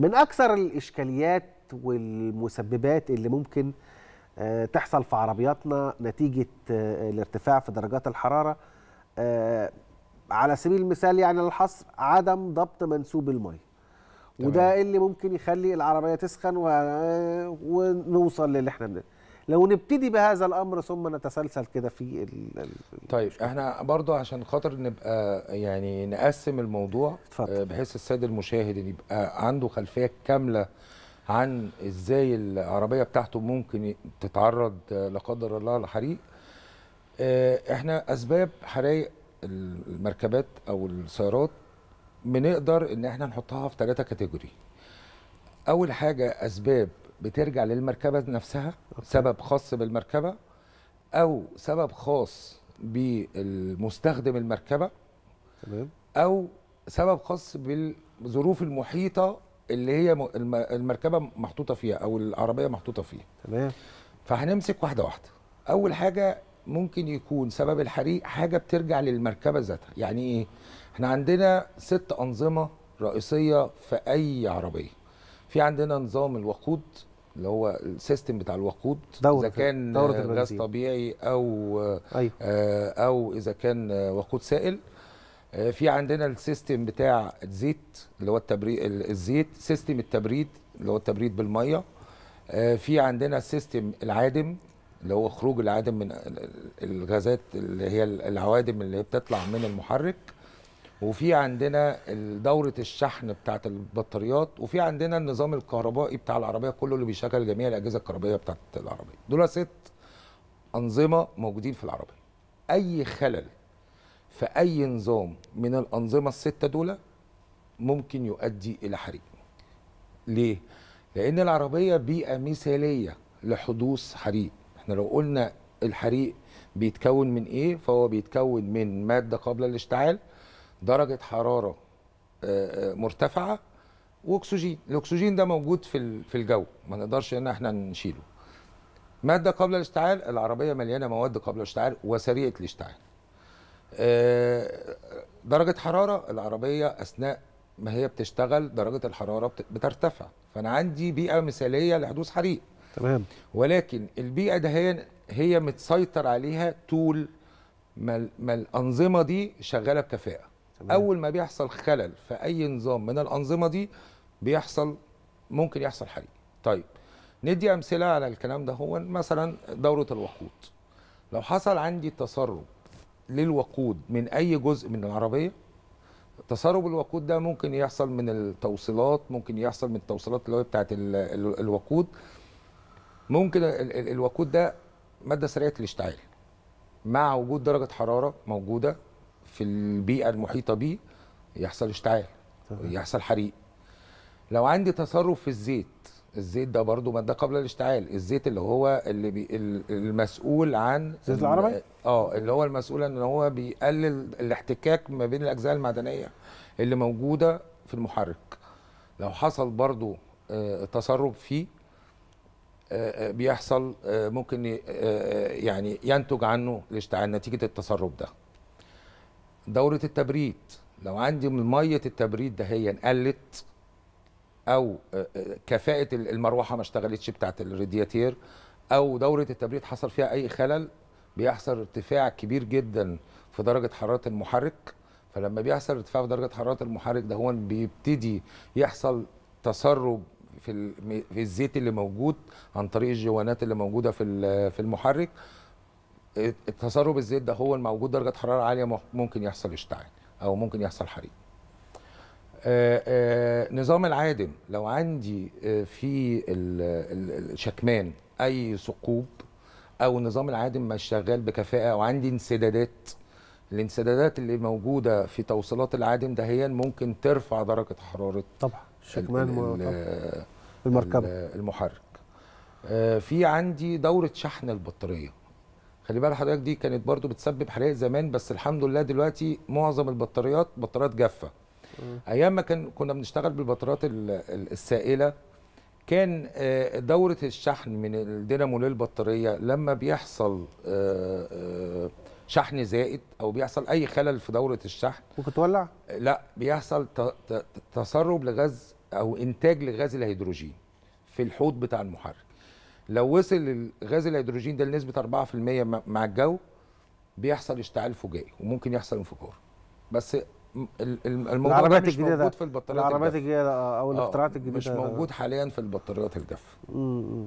من اكثر الاشكاليات والمسببات اللي ممكن آه، تحصل في عربياتنا نتيجه آه، الارتفاع في درجات الحراره آه، على سبيل المثال يعني الحصر عدم ضبط منسوب المي وده اللي ممكن يخلي العربيه تسخن و... ونوصل للي احنا بنقوله لو نبتدي بهذا الامر ثم نتسلسل كده في طيب احنا برضو عشان خاطر نبقى يعني نقسم الموضوع اتفضل. آه، بحيث السيد المشاهد يبقى عنده خلفيه كامله عن ازاي العربيه بتاعته ممكن تتعرض آه، لا قدر الله لحريق آه، احنا اسباب حرايق المركبات او السيارات بنقدر ان احنا نحطها في ثلاثه كاتيجوري اول حاجه اسباب بترجع للمركبه نفسها أوكي. سبب خاص بالمركبه او سبب خاص بالمستخدم المركبه تمام او سبب خاص بالظروف المحيطه اللي هي المركبه محطوطه فيها او العربيه محطوطه فيها تمام فهنمسك واحده واحده اول حاجه ممكن يكون سبب الحريق حاجه بترجع للمركبه ذاتها يعني ايه احنا عندنا ست انظمه رئيسيه في اي عربيه في عندنا نظام الوقود اللي هو السيستم بتاع الوقود دورة اذا كان دورة آه، غاز طبيعي او آه، أيوه. آه، او اذا كان وقود سائل في عندنا السيستم بتاع الزيت اللي هو التبريد الزيت سيستم التبريد اللي هو التبريد بالميه في عندنا سيستم العادم اللي هو خروج العادم من الغازات اللي هي العوادم اللي بتطلع من المحرك وفي عندنا دوره الشحن بتاعه البطاريات وفي عندنا النظام الكهربائي بتاع العربيه كله اللي بيشغل جميع الاجهزه الكهربائيه بتاعه العربيه دول ست انظمه موجودين في العربيه اي خلل في اي نظام من الانظمه السته دول ممكن يؤدي الى حريق ليه لان العربيه بيئه مثاليه لحدوث حريق احنا لو قلنا الحريق بيتكون من ايه فهو بيتكون من ماده قبل الاشتعال درجه حراره آه، آه، مرتفعه واكسجين الاكسجين ده موجود في في الجو ما نقدرش ان احنا نشيله ماده قبل الاشتعال العربيه مليانه مواد قبل الاشتعال وسريعه الاشتعال آه، درجه حراره العربيه اثناء ما هي بتشتغل درجه الحراره بترتفع فانا عندي بيئه مثاليه لحدوث حريق تمام ولكن البيئه ده هي هي متسيطر عليها طول ما الانظمه دي شغاله بكفاءه تمام. اول ما بيحصل خلل في اي نظام من الانظمه دي بيحصل ممكن يحصل حريق طيب ندي امثله على الكلام ده هو مثلا دوره الوقود لو حصل عندي تسرب للوقود من اي جزء من العربيه تسرب الوقود ده ممكن يحصل من التوصيلات ممكن يحصل من التوصيلات اللي هي بتاعه الوقود ممكن الوقود ده ماده سريعه الاشتعال مع وجود درجه حراره موجوده في البيئه المحيطه بيه يحصل اشتعال يحصل حريق لو عندي تصرف في الزيت الزيت ده برضو ماده قبل الاشتعال الزيت اللي هو اللي بي المسؤول عن زيت العربي اه اللي هو المسؤول ان هو بيقلل الاحتكاك ما بين الاجزاء المعدنيه اللي موجوده في المحرك لو حصل برضو آه، تصرف تسرب فيه آه، آه، بيحصل ممكن يعني ينتج عنه الاشتعال نتيجه التسرب ده دوره التبريد لو عندي من ميه التبريد هي قلت او آه، آه، كفاءه المروحه ما اشتغلتش بتاعه الرادياتير او دوره التبريد حصل فيها اي خلل بيحصل ارتفاع كبير جدا في درجه حراره المحرك فلما بيحصل ارتفاع في درجه حراره المحرك ده هو بيبتدي يحصل تسرب في في الزيت اللي موجود عن طريق الجوانات اللي موجوده في في المحرك تسرب الزيت ده هو الموجود درجه حراره عاليه ممكن يحصل اشتعال او ممكن يحصل حريق آه، آه، نظام العادم لو عندي آه، في الشكمان اي ثقوب او النظام العادم مش شغال بكفاءه او عندي انسدادات الانسدادات اللي موجوده في توصيلات العادم ده هي ممكن ترفع درجه حراره طبعا الشكمان المركبه المحرك في عندي دوره شحن البطاريه خلي بال حضرتك دي كانت برضو بتسبب حريق زمان بس الحمد لله دلوقتي معظم البطاريات بطاريات جافه ايام ما كان كنا بنشتغل بالبطاريات السائله كان آه، دوره الشحن من الدينامو للبطاريه لما بيحصل آه، آه، شحن زائد او بيحصل اي خلل في دوره الشحن وبتولع لا بيحصل تسرب لغاز او انتاج لغاز الهيدروجين في الحوض بتاع المحرك لو وصل غاز الهيدروجين ده لنسبه 4% مع الجو بيحصل اشتعال فجائي وممكن يحصل انفجار بس الموضوع العربيات مش الجديدة موجود في البطاريات العربيات الجديده او آه، الاختراعات الجديده مش موجود حاليا في البطاريات الجاف